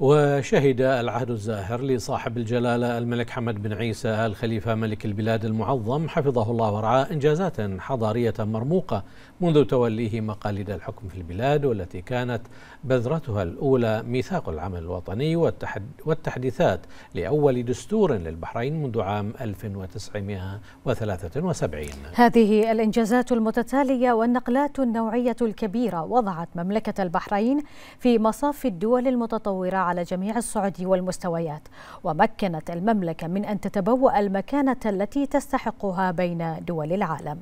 وشهد العهد الزاهر لصاحب الجلالة الملك حمد بن عيسى آل خليفة ملك البلاد المعظم حفظه الله ورعاه إنجازات حضارية مرموقة منذ توليه مقاليد الحكم في البلاد والتي كانت بذرتها الأولى ميثاق العمل الوطني والتحديثات لأول دستور للبحرين منذ عام 1973 هذه الإنجازات المتتالية والنقلات النوعية الكبيرة وضعت مملكة البحرين في مصاف الدول المتطورة على جميع الصعد والمستويات ومكنت المملكة من أن تتبوأ المكانة التي تستحقها بين دول العالم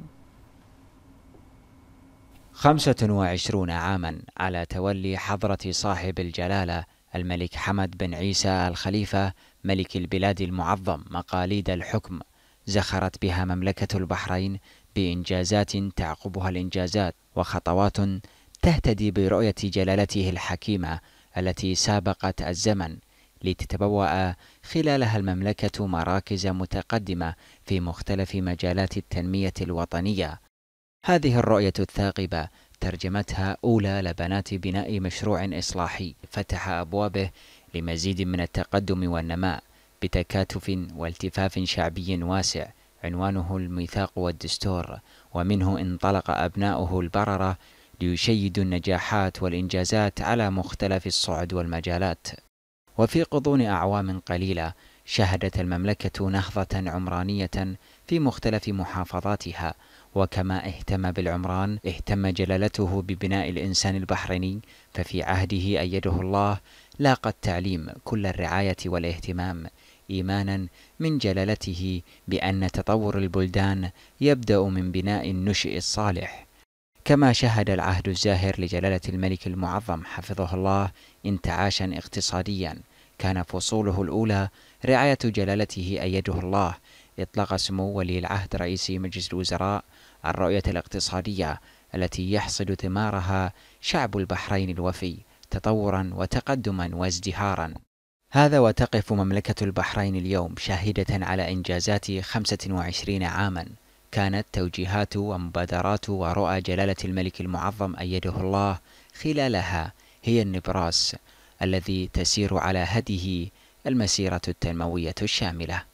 25 عاما على تولي حضرة صاحب الجلالة الملك حمد بن عيسى الخليفة ملك البلاد المعظم مقاليد الحكم زخرت بها مملكة البحرين بإنجازات تعقبها الإنجازات وخطوات تهتدي برؤية جلالته الحكيمة التي سابقت الزمن لتتبوأ خلالها المملكة مراكز متقدمة في مختلف مجالات التنمية الوطنية. هذه الرؤية الثاقبة ترجمتها أولى لبنات بناء مشروع إصلاحي فتح أبوابه لمزيد من التقدم والنماء بتكاتف والتفاف شعبي واسع عنوانه الميثاق والدستور ومنه انطلق أبناؤه البررة ليشيدوا النجاحات والإنجازات على مختلف الصعد والمجالات وفي غضون أعوام قليلة شهدت المملكة نهضة عمرانية في مختلف محافظاتها وكما اهتم بالعمران اهتم جلالته ببناء الإنسان البحريني ففي عهده أيده الله لاقى التعليم كل الرعاية والاهتمام إيمانا من جلالته بأن تطور البلدان يبدأ من بناء النشئ الصالح كما شهد العهد الزاهر لجلالة الملك المعظم حفظه الله انتعاشا اقتصاديا كان فصوله الأولى رعاية جلالته أيده الله إطلق سمو ولي العهد رئيس مجلس الوزراء الرؤية الاقتصادية التي يحصد ثمارها شعب البحرين الوفي تطورا وتقدما وازدهارا هذا وتقف مملكة البحرين اليوم شاهدة على إنجازات 25 عاما كانت توجيهات ومبادرات ورؤى جلالة الملك المعظم أيده الله خلالها هي النبراس الذي تسير على هديه المسيرة التنموية الشاملة